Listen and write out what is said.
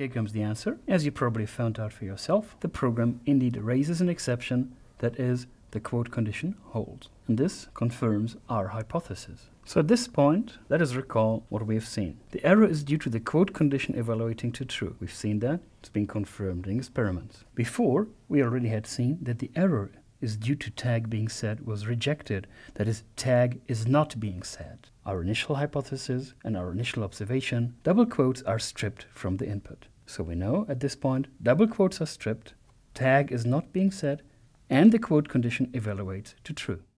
Here comes the answer. As you probably found out for yourself, the program indeed raises an exception that is the quote condition holds. And this confirms our hypothesis. So at this point, let us recall what we have seen. The error is due to the quote condition evaluating to true. We've seen that. It's been confirmed in experiments. Before, we already had seen that the error is due to tag being said was rejected. That is, tag is not being said. Our initial hypothesis and our initial observation, double quotes are stripped from the input. So we know at this point double quotes are stripped, tag is not being set, and the quote condition evaluates to true.